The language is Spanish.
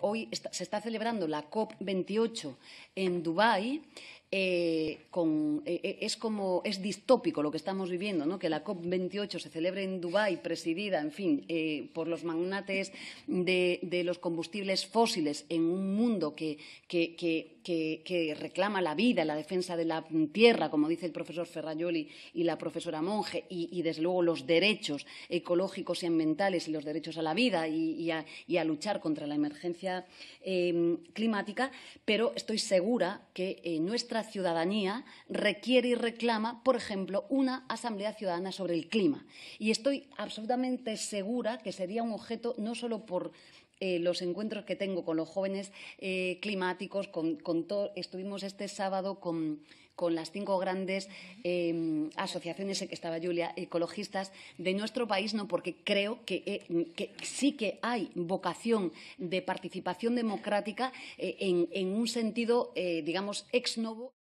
hoy se está celebrando la COP28 en Dubái. Eh, eh, eh, es como es distópico lo que estamos viviendo, Que la COP 28 se celebre en Dubái, presidida, en fin, por los magnates de, los combustibles fósiles en un mundo que que, reclama la vida, la defensa de la tierra, como dice el profesor Ferrayoli y la profesora Monge, y, desde luego los derechos ecológicos y ambientales y los derechos a la vida y, a, luchar contra la emergencia eh, climática, pero estoy segura que eh, nuestra ciudadanía requiere y reclama, por ejemplo, una asamblea ciudadana sobre el clima. Y estoy absolutamente segura que sería un objeto no solo por eh, los encuentros que tengo con los jóvenes climáticos, con estuvimos este sábado con, con las cinco grandes em, asociaciones, que estaba Julia, ecologistas de nuestro país, no porque creo que, eh, sí que hay vocación de participación democrática eh, en, en, un sentido, eh, digamos, ex novo.